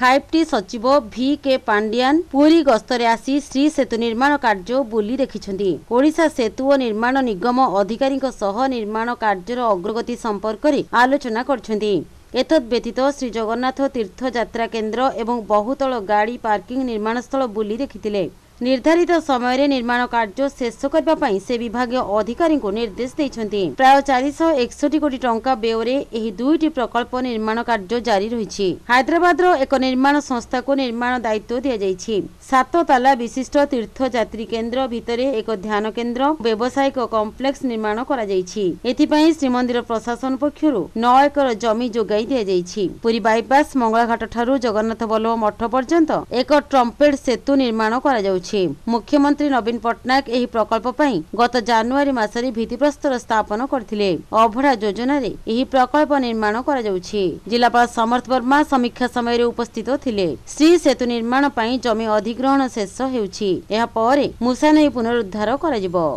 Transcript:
five ଟି ସଚିବ ଭି କେ ପାଣ୍ଡିଆନ୍ ପୁରୀ ଗସ୍ତରେ ଆସି ଶ୍ରୀ ସେତୁ ନିର୍ମାଣ କାର୍ଯ୍ୟ ବୁଲି ଦେଖିଛନ୍ତି ଓଡ଼ିଶା ସେତୁ ଓ ନିର୍ମାଣ ନିଗମ ଅଧିକାରୀଙ୍କ ସହ ନିର୍ମାଣ କାର୍ଯ୍ୟର ଅଗ୍ରଗତି ସମ୍ପର୍କରେ ଆଲୋଚନା କରିଛନ୍ତି ଏତଦ୍ବ୍ୟତୀତ ଶ୍ରୀଜଗନ୍ନାଥ ତୀର୍ଥଯାତ୍ରା କେନ୍ଦ୍ର ଏବଂ ବହୁତଳ ଗାଡ଼ି ପାର୍କିଂ ନିର୍ମାଣ ସ୍ଥଳ ବୁଲି ଦେଖିଥିଲେ নির্ধারিত সময়ের নির্মাণ কার্য শেষ করা সে বিভাগীয় অধিকারী নির্দেশ দিয়েছেন প্রায় চারিশ একষট্টি কোটি টঙ্কা ব্যয়ের এই দুইটি প্রকল্প নির্মাণ কার্য জারি রয়েছে হায়দ্রাবাদর এক নির্মাণ সংস্থাকে নির্মাণ দায়িত্ব দিয়াযাই সাত তালা বিশিষ্ট তীর্থযাত্রী কেন্দ্র ভিতরে এক ধ্যান কেন্দ্র ব্যবসায়িক কমপ্লেক্স নির্মাণ করা যাই এথিপাই শ্রীমন্দির প্রশাসন পক্ষ ন একর জমি যোগাই দিয়াযাই পুরী বাইপাস মঙ্গলাঘাট ঠার জগন্নাথ বল্লভ মঠ পর্যন্ত এক ট্রম্পেড সেতু নির্মাণ করা যাচ্ছে ଦେଉଛି ମୁଖ୍ୟମନ୍ତ୍ରୀ ନବୀନ ପଟ୍ଟନାୟକ ଏହି ପ୍ରକଳ୍ପ ପାଇଁ ଗତ ଜାନୁଆରୀ ମାସରେ ଭିତ୍ତିପ୍ରସ୍ତର ସ୍ଥାପନ କରିଥିଲେ ଅଭଡ଼ା ଯୋଜନାରେ ଏହି ପ୍ରକଳ୍ପ ନିର୍ମାଣ କରାଯାଉଛି ଜିଲ୍ଲାପାଳ ସମର୍ଥ ବର୍ମା ସମୀକ୍ଷା ସମୟରେ ଉପସ୍ଥିତ ଥିଲେ ଶ୍ରୀ ସେତୁ ନିର୍ମାଣ ପାଇଁ ଜମି ଅଧିଗ୍ରହଣ ଶେଷ ହେଉଛି ଏହା ପରେ ମୂଷା ନେଇ ପୁନରୁଦ୍ଧାର କରାଯିବ